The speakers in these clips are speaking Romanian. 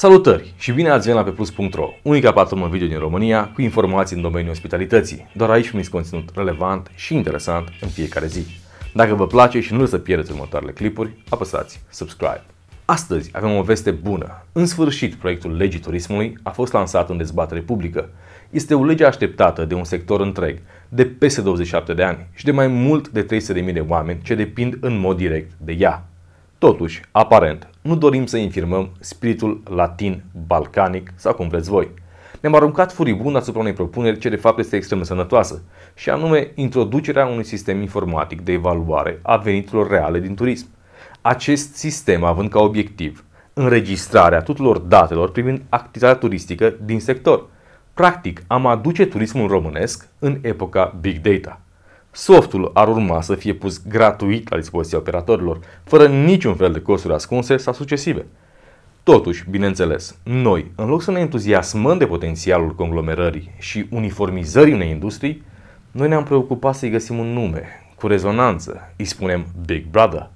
Salutări și bine ați venit la peplus.ro, unica platformă video din România cu informații în domeniul ospitalității. Doar aici primiți conținut relevant și interesant în fiecare zi. Dacă vă place și nu să pierdeți următoarele clipuri, apăsați subscribe. Astăzi avem o veste bună. În sfârșit, proiectul legii turismului a fost lansat în dezbatere publică. Este o lege așteptată de un sector întreg, de peste 27 de ani și de mai mult de 300.000 de oameni ce depind în mod direct de ea. Totuși, aparent, nu dorim să infirmăm spiritul latin-balcanic sau cum vreți voi. Ne-am aruncat furibund asupra unei propuneri ce de fapt este extrem de sănătoasă, și anume introducerea unui sistem informatic de evaluare a veniturilor reale din turism. Acest sistem având ca obiectiv înregistrarea tuturor datelor privind activitatea turistică din sector. Practic, am aduce turismul românesc în epoca Big Data. Softul ar urma să fie pus gratuit la dispoziția operatorilor, fără niciun fel de costuri ascunse sau succesive. Totuși, bineînțeles, noi, în loc să ne entuziasmăm de potențialul conglomerării și uniformizării unei industrii, noi ne-am preocupat să-i găsim un nume, cu rezonanță, îi spunem Big Brother.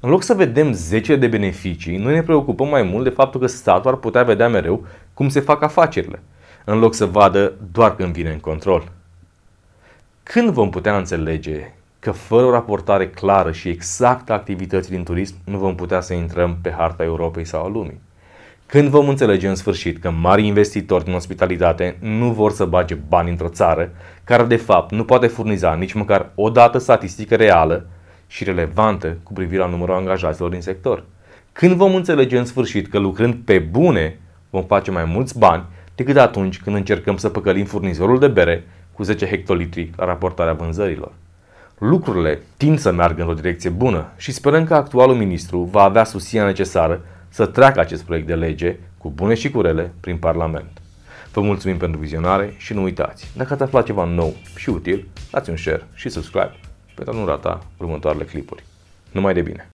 În loc să vedem 10 de beneficii, noi ne preocupăm mai mult de faptul că statul ar putea vedea mereu cum se fac afacerile, în loc să vadă doar când vine în control. Când vom putea înțelege că fără o raportare clară și exactă a activității din turism nu vom putea să intrăm pe harta Europei sau a lumii? Când vom înțelege în sfârșit că mari investitori din ospitalitate nu vor să bage bani într-o țară care de fapt nu poate furniza nici măcar o dată statistică reală și relevantă cu privire la numărul angajaților din sector? Când vom înțelege în sfârșit că lucrând pe bune vom face mai mulți bani decât atunci când încercăm să păcălim furnizorul de bere cu 10 hectolitri la raportarea vânzărilor. Lucrurile tind să meargă într-o direcție bună și sperăm că actualul ministru va avea susținerea necesară să treacă acest proiect de lege, cu bune și cu rele, prin Parlament. Vă mulțumim pentru vizionare și nu uitați, dacă ați aflat ceva nou și util, dați un share și subscribe pentru a nu rata următoarele clipuri. Numai de bine!